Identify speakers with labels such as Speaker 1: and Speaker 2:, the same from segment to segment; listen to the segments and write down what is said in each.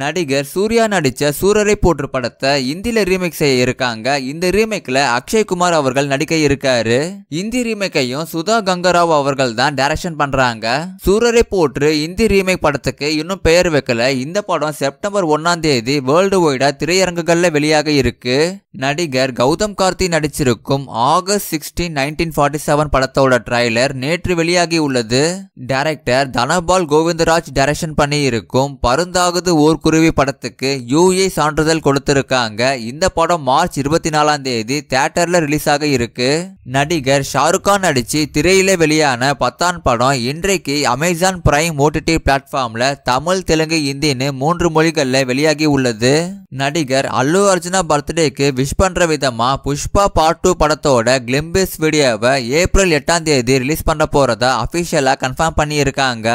Speaker 1: நடிகர் சூர்யா நடித்த சூரரை போற்று படத்தை இந்தியில் ரீமேக் செய்ய இருக்காங்க இந்த ரீமேக்கில் அக்ஷய்குமார் அவர்கள் நடிக்க இருக்காரு இந்தி ரீமேக்கையும் சுதா கங்கராவ் அவர்கள் தான் டைரக்ஷன் பண்ணுறாங்க சூரரை போற்று இந்தி ரீமேக் படத்துக்கு இன்னும் பெயர் வைக்கல இந்த படம் செப்டம்பர் ஒன்னாம் தேதி வேர்ல்டு வைடா திரையரங்குகளில் வெளியாக இருக்கு நடிகர் கௌதம் கார்த்தி நடிச்சிருக்கும் August sixteen nineteen forty seven படத்தோட ட்ரைலர் நேற்று வெளியாகி உள்ளது டைரக்டர் தனபால் கோவிந்தராஜ் டைரக்ஷன் பண்ணி இருக்கும் பருந்தாகுது ஓர் குருவி படத்துக்கு யூஏ e சான்றிதழ் கொடுத்திருக்காங்க இந்த படம் மார்ச் இருபத்தி நாலாம் தேதி தியேட்டர்ல ரிலீஸ் ஆக இருக்கு நடிகர் ஷாருக் கான் நடிச்சு திரையில வெளியான பத்தான் படம் இன்றைக்கு அமேசான் பிரைம் ஓடிடி பிளாட்ஃபார்ம்ல தமிழ் தெலுங்கு இந்தின்னு மூன்று மொழிகள்ல வெளியாகி உள்ளது நடிகர் அல்லு அர்ஜுனா பர்த்டேக்கு விஷ் பண்ற விதமா புஷ்பா பார்ட் டூ படத்தோட கிளிம்பிஸ் வீடியோவை ஏப்ரல் எட்டாம் தேதி ரிலீஸ் பண்ண போறதா அபிஷியலா கன்ஃபார்ம் பண்ணியிருக்காங்க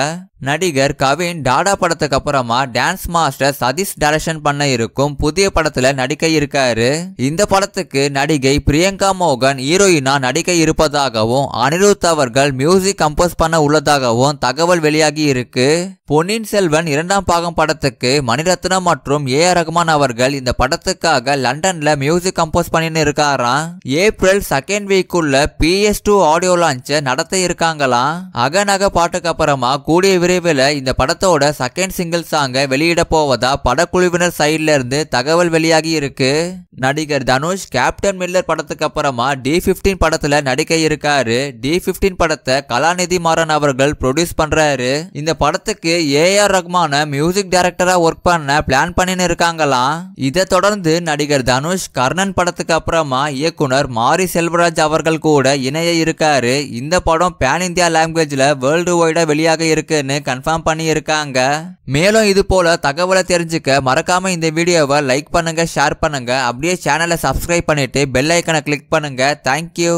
Speaker 1: நடிகர் கவின் டாடா படத்துக்கு அப்புறமா டான்ஸ் மாஸ்டர் சதீஷ் டைரக்ஷன் பண்ண இருக்கும் புதிய படத்துல நடிக்க இருக்காரு இந்த படத்துக்கு நடிகை பிரியங்கா மோகன் ஹீரோயினா நடிக்க இருப்பதாகவும் அனிருத் அவர்கள் மியூசிக் கம்போஸ் பண்ண உள்ளதாகவும் தகவல் வெளியாகி இருக்கு பொன்னின் செல்வன் இரண்டாம் பாகம் படத்துக்கு மணிரத்னம் மற்றும் ஏ ஆர் ரகுமான் அவர்கள் இந்த படத்துக்காக லண்டன்ல மியூசிக் கம்போஸ் பண்ணின்னு இருக்காராம் ஏப்ரல் செகண்ட் உள்ள பி எஸ் டூ ஆடியோ லான்ச்சை நடத்த இருக்காங்களாம் அகநக பாட்டுக்கு அப்புறமா கூடிய விரைவில் இந்த படத்தோட செகண்ட் சிங்கிள் சாங்கை வெளியிட போவதா படக்குழுவினர் சைட்ல இருந்து தகவல் வெளியாகி இருக்கு நடிகர் தனுஷ் கேப்டன் மில்லர் படத்துக்கு அப்புறமா டி பிப்டீன் படத்துல நடிக்க இருக்காரு டி பிப்டீன் படத்தை கலாநிதி மாறன் அவர்கள் ப்ரொடியூஸ் பண்றாரு இந்த படத்துக்கு ஏ ஆர் ரஹ்மான மியூசிக் டைரக்டரா ஒர்க் பண்ண பிளான் பண்ணின்னு இருக்காங்களாம் இதை தொடர்ந்து நடிகர் தனுஷ் கர்ணன் படத்துக்கு அப்புறமா இயக்குனர் மாரி செல்வராஜ் அவர்கள் கூட இணைய இருக்காரு இந்த படம் பேன் இந்தியா லாங்குவேஜ்ல வேர்ல்டு வைடா வெளியாக இருக்குன்னு கன்ஃபார்ம் பண்ணியிருக்காங்க மேலும் இது போல தகவலை தெரிஞ்சுக்க மறக்காம இந்த வீடியோவை லைக் பண்ணுங்க ஷேர் பண்ணுங்க அப்படியே சேனலை சப்ஸ்கிரைப் பண்ணிட்டு பெல் ஐக்கனை கிளிக் பண்ணுங்க தேங்க்யூ